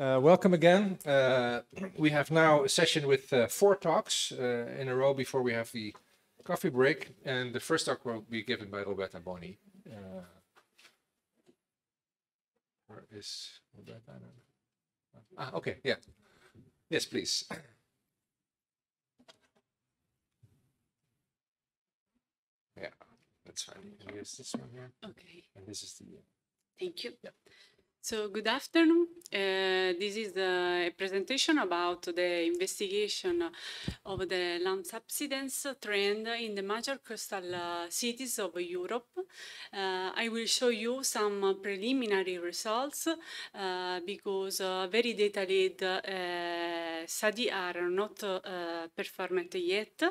Uh, welcome again. Uh, we have now a session with uh, four talks uh, in a row before we have the coffee break. And the first talk will be given by Roberta Boni. Uh, where is Roberta? Ah, okay, yeah. Yes, please. Yeah, that's fine. Here's this one here. Okay. And this is the. Uh, Thank you. Yeah. So good afternoon. Uh, this is uh, a presentation about the investigation of the land subsidence trend in the major coastal uh, cities of Europe. Uh, I will show you some preliminary results uh, because uh, very detailed studies are not performed yet.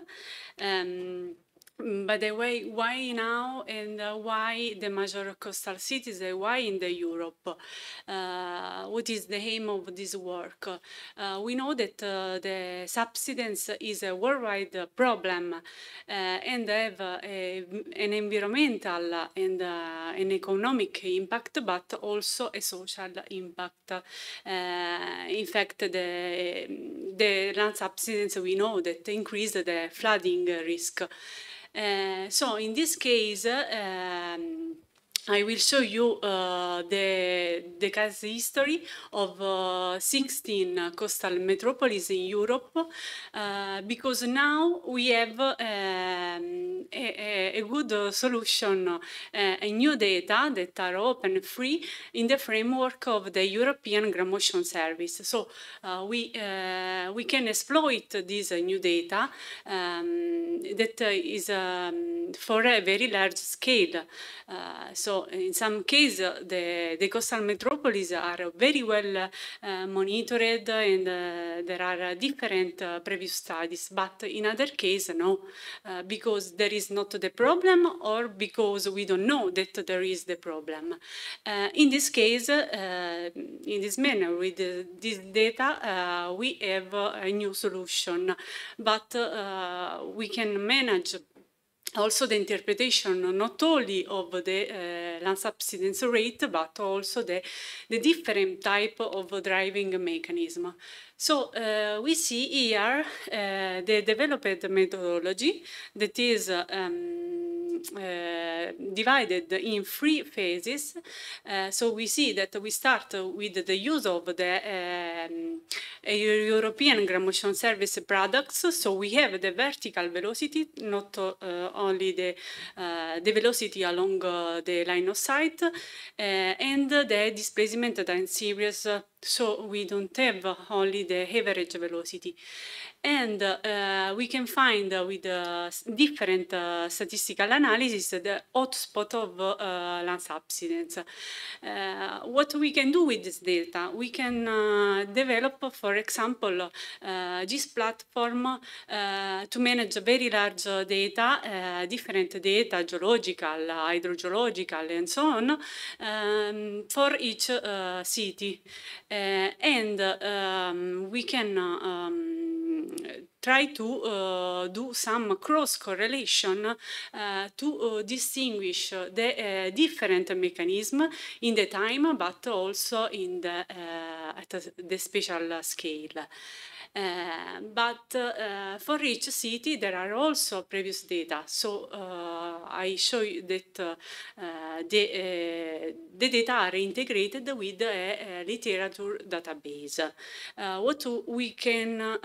Um, Mm, by the way, why now and uh, why the major coastal cities? Uh, why in the Europe? Uh, what is the aim of this work? Uh, we know that uh, the subsidence is a worldwide problem and have a, an environmental and an economic impact, but also a social impact. in fact, the, the land subsidence we know that increased the flooding risk. Eh, so in this case, um, I will show you uh, the, the case history of uh, 16 coastal metropolises in Europe uh, because now we have um, a, a good solution eh, and new data that are open free in the framework of the European Grand Service. So uh, we, uh, we can exploit this new data um, that is um, for a very large scale. Uh, so in some cases, the, the coastal metropolises are very well monitored and there are different previous studies, but in other cases, no, because there is is not the problem or because we don't know that there is the problem. Uh, in this case, uh, in this manner, with this data, uh, we have a new solution, but uh, we can manage also the interpretation not only of the uh, eh, land subsidence rate but also the, the different type of driving mechanism. So uh, we see here uh, the developed methodology that is um, Eh, divided in three phases. Eh, so we see that we start with the use of the um, European ground service products. So we have the vertical velocity, not eh, only the, the velocity along the line of sight, and the displacement time series so we don't have only the average velocity and uh, we can find uh, with uh, different uh, statistical analysis the hotspot of uh, lance abstinence. Uh, what we can do with this data? We can uh, develop, for example, this platform to manage very large data, different data, geological, hydrogeological, and so on, um, for each city. and um, we can um, try to uh, do some cross correlation uh, to uh, distinguish uh, the uh, different mechanism in the time, but also in the, at the special scale. Um, but uh, uh, for each city, there are also previous data. So uh, I show you that the, the data are integrated with a, a literature database. what we can,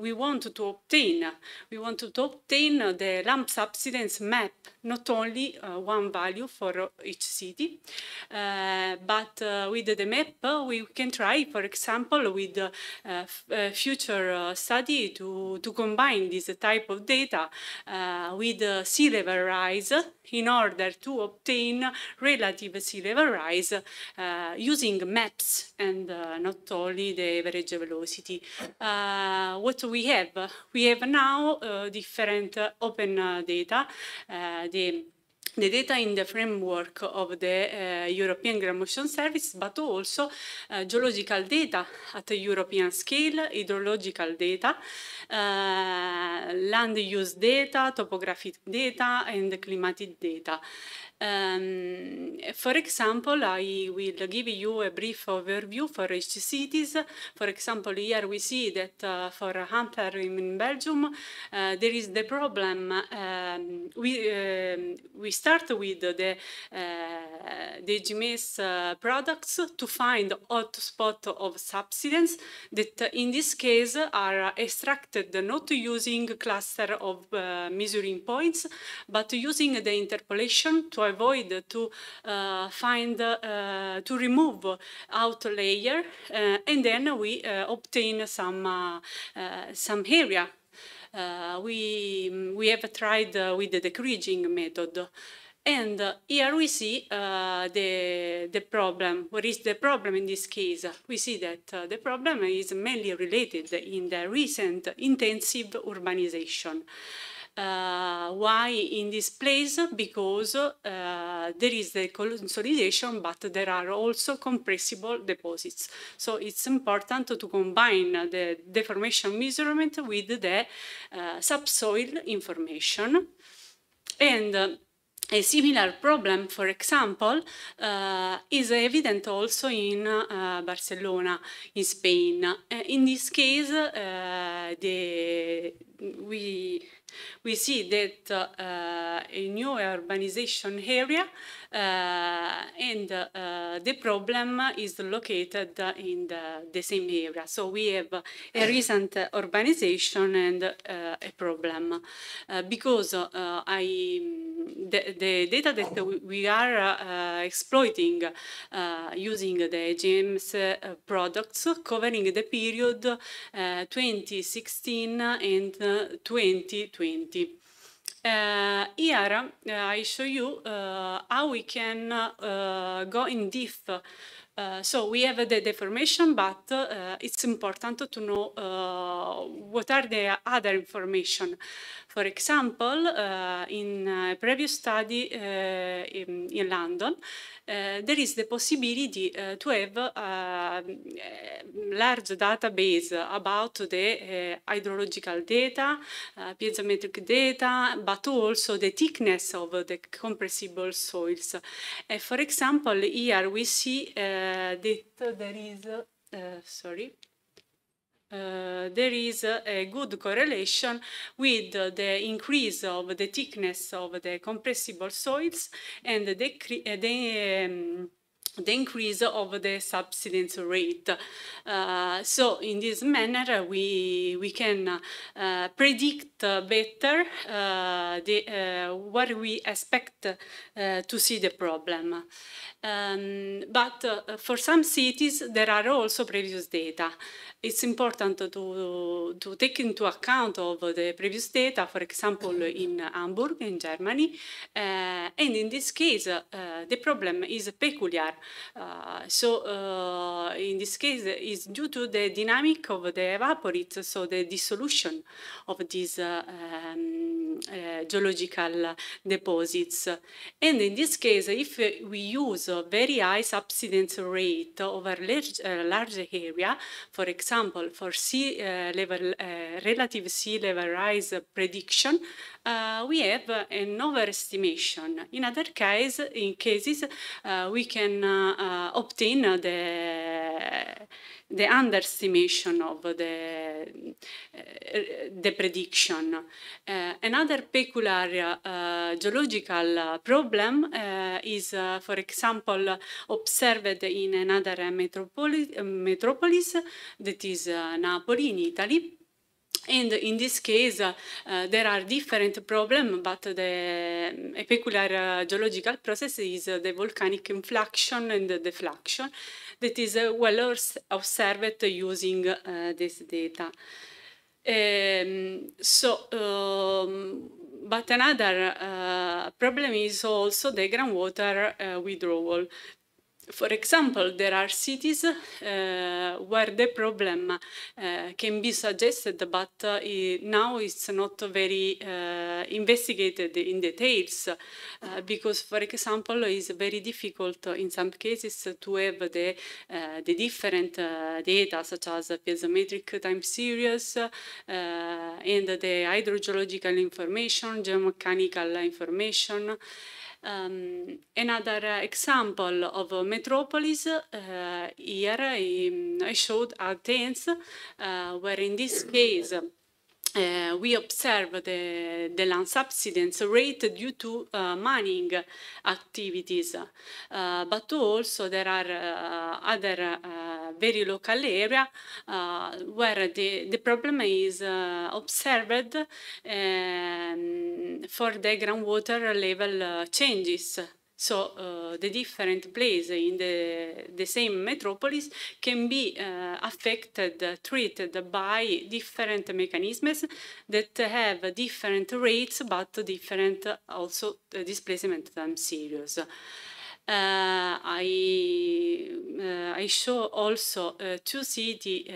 we want to obtain, we want to obtain the lump subsidence map not only uh, one value for each city, uh, but uh, with the map we can try, for example, with uh, uh, future uh, study to, to combine this type of data with sea level rise in order to obtain relative sea level rise using maps and not only the average velocity. what we have? We have now different open data the the data in the framework of the uh, European Ground Motion Service, but also uh, geological data at a European scale, hydrological data, uh, land use data, topographic data, and climatic data. Um, for example, I will give you a brief overview for each cities. For example, here we see that uh, for Antwerp in Belgium, uh, there is the problem. Um, we um, we start with the uh, the GMS uh, products to find hotspot of subsidence that uh, in this case are extracted not using cluster of uh, measuring points, but using the interpolation to avoid, to uh, find, uh, to remove outer layer, uh, and then we obtain some, some area. we, we have tried with the decreasing method. And uh, here we see uh, the, the problem. What is the problem in this case? We see that uh, the problem is mainly related in the recent intensive urbanization. Uh, why in this place? Because uh, there is the consolidation, but there are also compressible deposits. So it's important to combine the deformation measurement with the uh, subsoil information. And uh, a similar problem, for example, uh, is evident also in uh, Barcelona, in Spain. Uh, in this case, uh, the, we we see that uh, a new urbanization area uh, and uh, the problem is located in the, the, same area. So we have a recent urbanization and uh, a problem because I the, the, data that we are uh, exploiting uh, using the GMS uh, products covering the period uh, 2016 and 2020. Uh, uh, here I show you how we can go in depth uh, so we have the deformation, but uh, it's important to know uh, what are the other information. For example, uh, in a eh, previous study uh, in, in, London, uh, there is the possibility to have a large database about the hydrological data, piezometric data, but also the thickness of the compressible soils. for example, here we see that there is, sorry, uh, there is a good correlation with the increase of the thickness of the compressible soils and the, uh, the um, the increase of the subsidence rate. Uh, so in this manner, we, we can uh, predict better uh, the, uh, what we expect uh, to see the problem. Um, but for some cities, there are also previous data. It's important to, to take into account of the previous data, for example, in Hamburg, in Germany. and in this case, the problem is peculiar uh, so uh, in this case, it's due to the dynamic of the evaporate, so the dissolution of these uh, um, geological deposits. And in this case, if we use a very high subsidence rate over large, large area, for example, for sea level, relative sea level rise prediction, uh, we have an overestimation. In other case, in cases, uh, we can uh, obtain uh, the the underestimation of the, uh, the prediction. Uh, another peculiar uh, geological problem uh, is, for example, observed in another metropolis, that is Napoli in Italy, and in this case, uh, uh, there are different problems, but the um, peculiar uh, geological process is uh, the volcanic inflection and deflection that is uh, well observed using uh, this data. Um, so, um, but another problem is also the groundwater withdrawal for example, there are cities uh, where the problem uh, can be suggested, but uh, now it's not very investigated in details because, for example, it's very difficult in some cases to have the, the different data such as piezometric time series and the hydrogeological information, geomechanical information, um, ehm, another example of a metropolis uh, here I, I, showed Athens, uh, eh, where in this case uh, we observe the, the land subsidence rate due to uh, mining activities, uh, but also there are other very local area uh, where the, the problem is uh, observed um, for the groundwater level uh, changes. So uh, the different places in the, the same metropolis can be uh, affected, treated by different mechanisms that have different rates but different also displacement time series. Uh, I uh, I show also to see the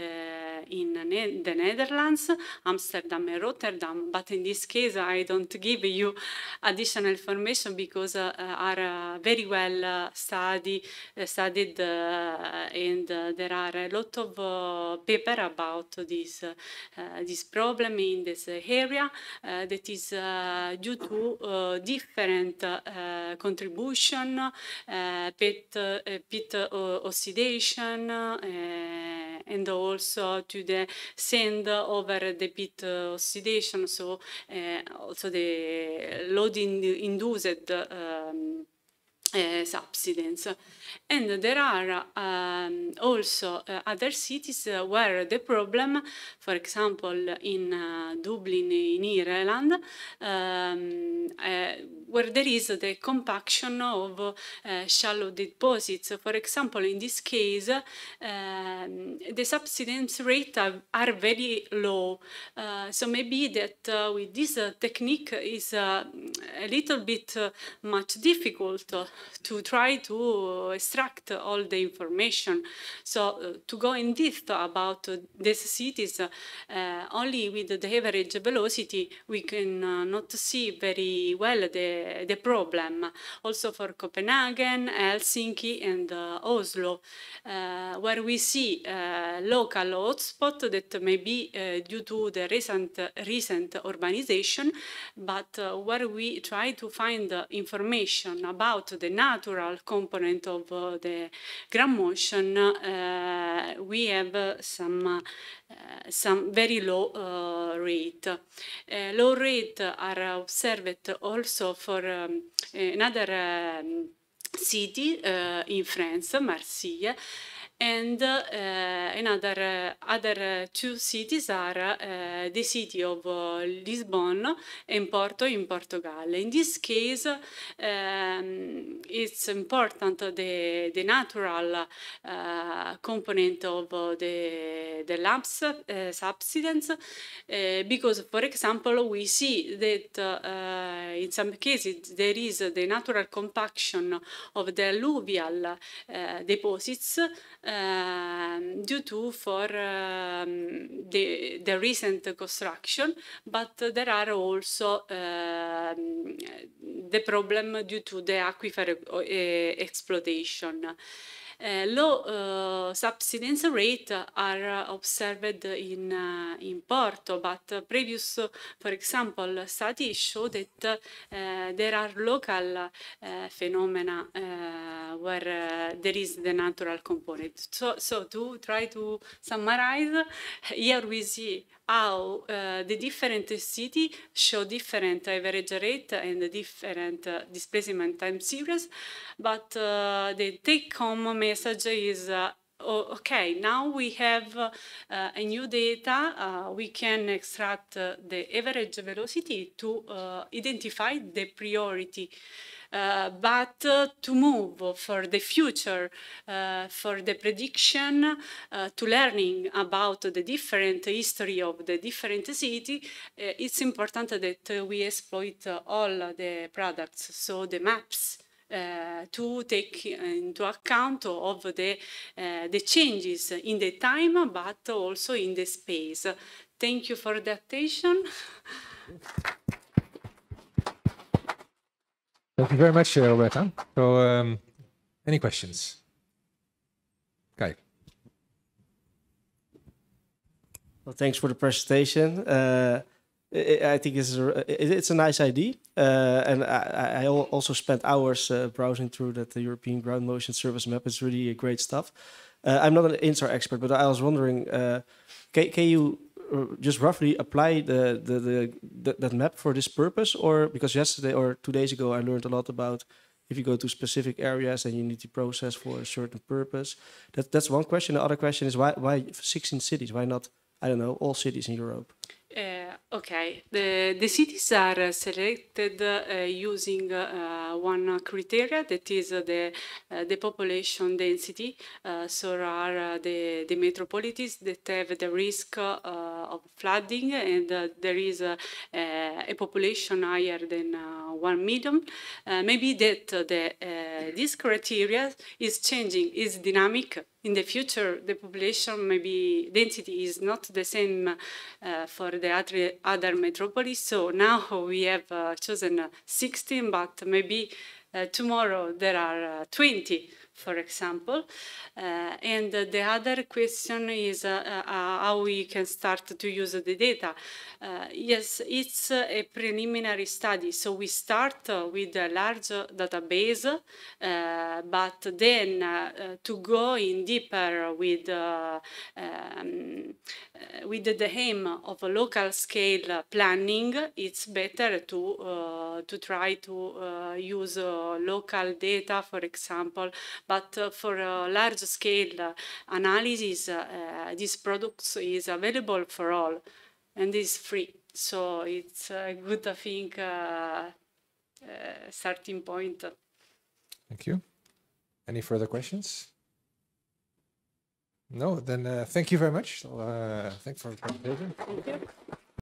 in ne the Netherlands, Amsterdam and Rotterdam. But in this case, I don't give you additional information because uh, are uh, very well uh, study, studied and there are a lot of paper about this, this problem in this area that is due to different contribution, pit, pit oxidation, and also to the sand over the pit uh, oxidation, so uh, also the load in induced um, Eh, subsidence. And there are um, also uh, other cities uh, where the problem, for example, in eh, Dublin, in Ireland, um, where there is the compaction of shallow deposits. For example, in this case, um, the subsidence rate are, are very low. so maybe that with this technique is a little bit much difficult to try to uh, extract all the information. So uh, to go in depth about uh, these cities, only with the average velocity we can not see very well the, the problem. Also for Copenhagen, Helsinki and Oslo, where we see local hotspots that may be due to the recent, recent urbanization, but where we try to find information about the the natural component of uh, the ground motion, uh, we have some uh, some very low rate. low rate are observed also for um, another um, city in France, Marseille, and eh, another other two cities are eh, the city of eh, Lisbon and Porto in Portugal. In this case, um, it's important the, the natural component of the, the lamps subsidence because, for example, we see that in some cases there is the natural compaction of the alluvial deposits um, due to for um, the, the recent construction, but there are also uh, the problem due to the aquifer eh, exploitation. Uh, low uh, subsidence rate are observed in, uh, in Porto, but previous, for example, studies show that there are local phenomena where uh, there is the natural component. So, so to try to summarize, here we see how uh, the different city show different average rate and different uh, displacement time series, but the take-home message is Oh, okay, now we have uh, a new data. Uh, we can extract uh, the average velocity to identify the priority uh, but uh, to move for the future, uh, for the prediction, to learning about the different history of the different city, it's important that we exploit all the products, so the maps, uh, to take into account of the, uh, the changes in the time, but also in the space. Thank you for the attention. Thank you very much, uh, Roberta. So, um, any questions? Kai. Well, thanks for the presentation. Uh, I think it's a, it's a nice idea, uh, and I, I, also spent hours uh, browsing through that the European Ground Motion Service map. It's really great stuff. Uh, I'm not an INSAR expert, but I was wondering, uh, can, can you uh, just roughly apply the, the, the, the, that map for this purpose? Or because yesterday or two days ago, I learned a lot about if you go to specific areas and you need to process for a certain purpose. That, that's one question. The other question is why, why 16 cities? Why not, I don't know, all cities in Europe? Uh, okay, the, the cities are selected uh, using uh, one criteria that is the, the population density. so are the, the metropolities that have the risk of flooding and there is a population higher than 1 million. maybe that the, this criteria is changing, is dynamic in the future the population maybe density is not the same uh, for the other, other metropolis. So now we have uh, chosen 16, but maybe uh, tomorrow there are uh, 20 for example. Uh, and uh, the other question is uh, uh, how we can start to use the data. Uh, yes, it's a preliminary study, so we start uh, with a large database, but then to go in deeper with um, uh, with the aim of a local scale planning, it's better to uh, to try to uh, use uh, local data, for example. But uh, for a large scale analysis, uh, these products is available for all, and is free. So it's a good, I think, starting point. Thank you. Any further questions? No, then uh, thank you very much. Uh, thanks for the presentation.